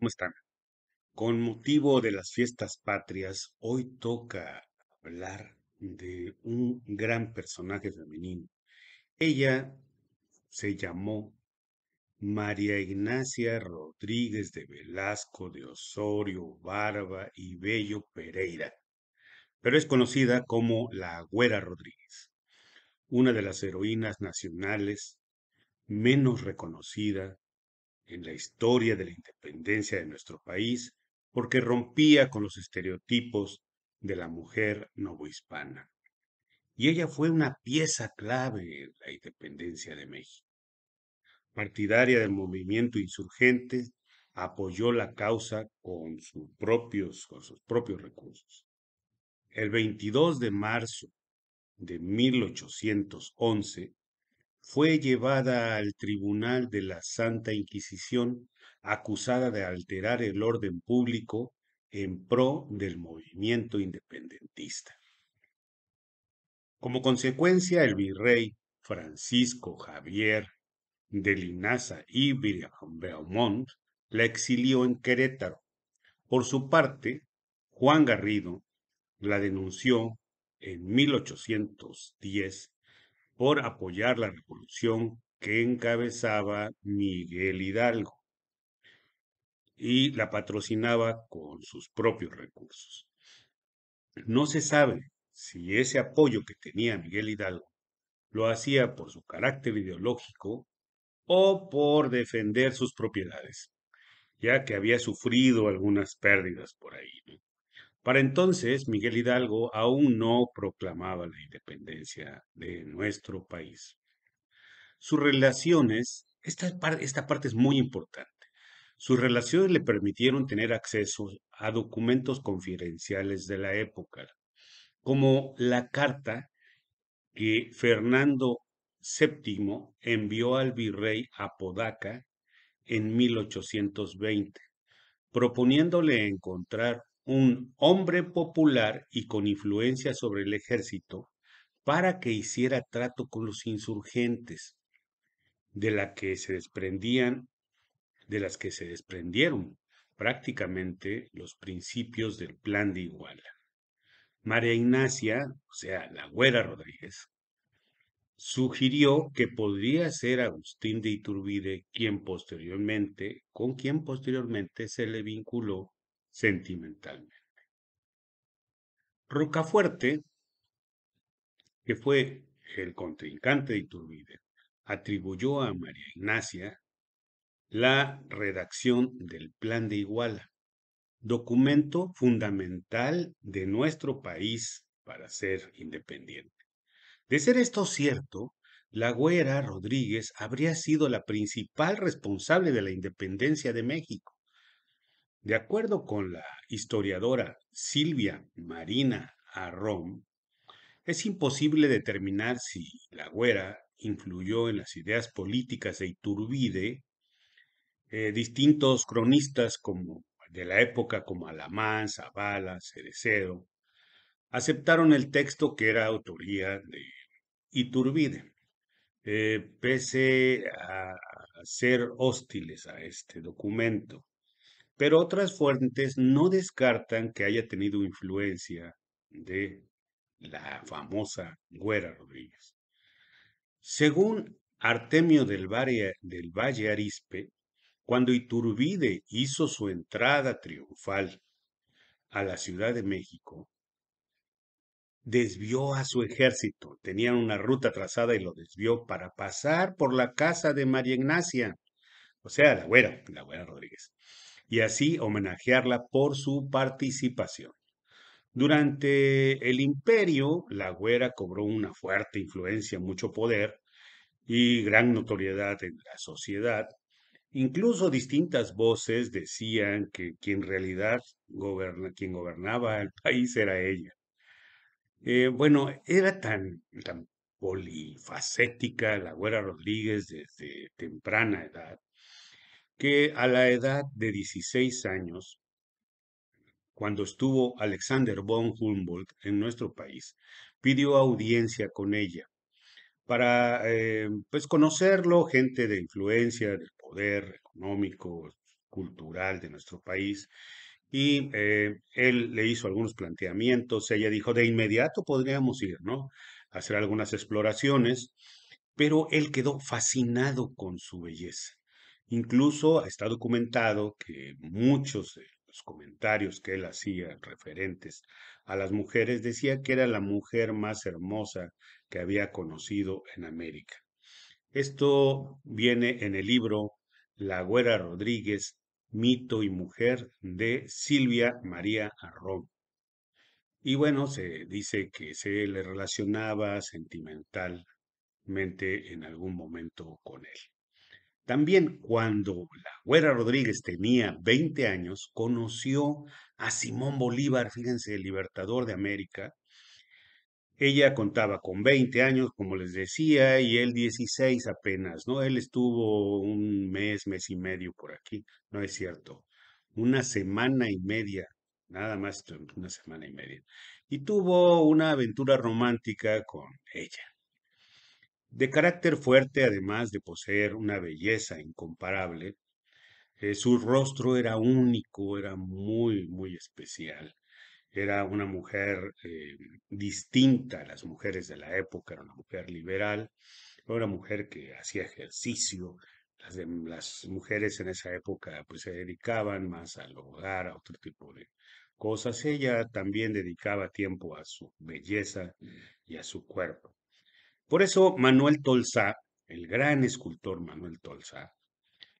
¿Cómo están? Con motivo de las fiestas patrias, hoy toca hablar de un gran personaje femenino. Ella se llamó María Ignacia Rodríguez de Velasco de Osorio, Barba y Bello Pereira, pero es conocida como la Agüera Rodríguez, una de las heroínas nacionales menos reconocida en la historia de la independencia de nuestro país porque rompía con los estereotipos de la mujer novohispana. Y ella fue una pieza clave en la independencia de México. Partidaria del movimiento insurgente, apoyó la causa con, sus propios, con sus propios recursos. El 22 de marzo de 1811, fue llevada al tribunal de la Santa Inquisición acusada de alterar el orden público en pro del movimiento independentista. Como consecuencia, el virrey Francisco Javier de Linaza y Beaumont la exilió en Querétaro. Por su parte, Juan Garrido la denunció en 1810 por apoyar la revolución que encabezaba Miguel Hidalgo y la patrocinaba con sus propios recursos. No se sabe si ese apoyo que tenía Miguel Hidalgo lo hacía por su carácter ideológico o por defender sus propiedades, ya que había sufrido algunas pérdidas por ahí. Para entonces, Miguel Hidalgo aún no proclamaba la independencia de nuestro país. Sus relaciones, esta, esta parte es muy importante, sus relaciones le permitieron tener acceso a documentos confidenciales de la época, como la carta que Fernando VII envió al virrey Apodaca en 1820, proponiéndole encontrar un hombre popular y con influencia sobre el ejército para que hiciera trato con los insurgentes, de la que se desprendían, de las que se desprendieron prácticamente los principios del plan de Iguala. María Ignacia, o sea, la güera Rodríguez, sugirió que podría ser Agustín de Iturbide quien posteriormente, con quien posteriormente se le vinculó sentimentalmente. Rocafuerte, que fue el contrincante de Iturbide, atribuyó a María Ignacia la redacción del Plan de Iguala, documento fundamental de nuestro país para ser independiente. De ser esto cierto, la Güera Rodríguez habría sido la principal responsable de la independencia de México. De acuerdo con la historiadora Silvia Marina Arrom, es imposible determinar si la güera influyó en las ideas políticas de Iturbide. Eh, distintos cronistas como de la época como Alamán, Zavala, Cerecedo, aceptaron el texto que era autoría de Iturbide, eh, pese a ser hostiles a este documento pero otras fuentes no descartan que haya tenido influencia de la famosa Güera Rodríguez. Según Artemio del Valle, del Valle Arispe, cuando Iturbide hizo su entrada triunfal a la Ciudad de México, desvió a su ejército, tenían una ruta trazada y lo desvió para pasar por la casa de María Ignacia, o sea, la güera, la güera Rodríguez. Y así homenajearla por su participación. Durante el imperio, la güera cobró una fuerte influencia, mucho poder y gran notoriedad en la sociedad. Incluso distintas voces decían que quien en realidad quien gobernaba el país era ella. Eh, bueno, era tan, tan polifacética la güera Rodríguez desde temprana edad que a la edad de 16 años, cuando estuvo Alexander von Humboldt en nuestro país, pidió audiencia con ella para eh, pues conocerlo, gente de influencia, del poder económico, cultural de nuestro país. Y eh, él le hizo algunos planteamientos, ella dijo, de inmediato podríamos ir, ¿no? A hacer algunas exploraciones, pero él quedó fascinado con su belleza Incluso está documentado que muchos de los comentarios que él hacía referentes a las mujeres decía que era la mujer más hermosa que había conocido en América. Esto viene en el libro La Güera Rodríguez, Mito y Mujer de Silvia María Arrón. Y bueno, se dice que se le relacionaba sentimentalmente en algún momento con él. También cuando la Güera Rodríguez tenía 20 años, conoció a Simón Bolívar, fíjense, el libertador de América. Ella contaba con 20 años, como les decía, y él 16 apenas, ¿no? Él estuvo un mes, mes y medio por aquí, no es cierto, una semana y media, nada más una semana y media. Y tuvo una aventura romántica con ella. De carácter fuerte, además de poseer una belleza incomparable, eh, su rostro era único, era muy, muy especial. Era una mujer eh, distinta a las mujeres de la época, era una mujer liberal, era una mujer que hacía ejercicio. Las, las mujeres en esa época pues, se dedicaban más al hogar, a otro tipo de cosas. Ella también dedicaba tiempo a su belleza y a su cuerpo. Por eso Manuel Tolsa, el gran escultor Manuel Tolsa,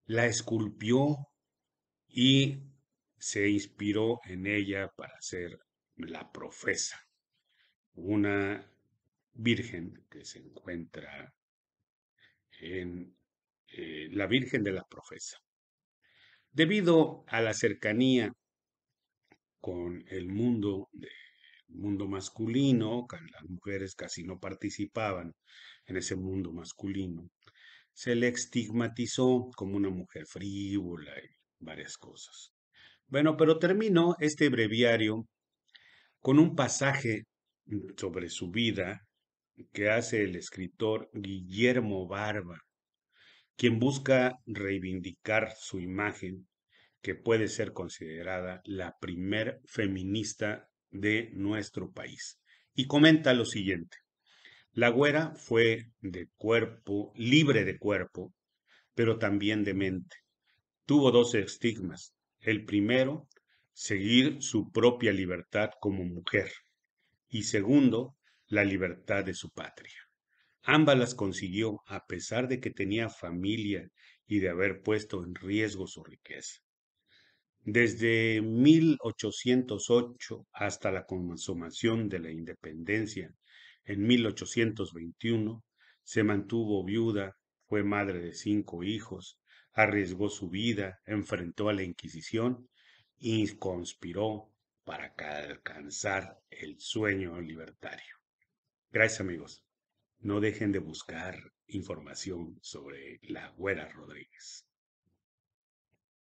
la esculpió y se inspiró en ella para hacer la profesa, una virgen que se encuentra en eh, la Virgen de la Profesa. Debido a la cercanía con el mundo de mundo masculino, las mujeres casi no participaban en ese mundo masculino. Se le estigmatizó como una mujer frívola y varias cosas. Bueno, pero terminó este breviario con un pasaje sobre su vida que hace el escritor Guillermo Barba, quien busca reivindicar su imagen que puede ser considerada la primer feminista de nuestro país. Y comenta lo siguiente. La güera fue de cuerpo, libre de cuerpo, pero también de mente. Tuvo dos estigmas. El primero, seguir su propia libertad como mujer. Y segundo, la libertad de su patria. Ambas las consiguió a pesar de que tenía familia y de haber puesto en riesgo su riqueza. Desde 1808 hasta la consumación de la independencia en 1821, se mantuvo viuda, fue madre de cinco hijos, arriesgó su vida, enfrentó a la Inquisición y conspiró para alcanzar el sueño libertario. Gracias amigos. No dejen de buscar información sobre la güera Rodríguez.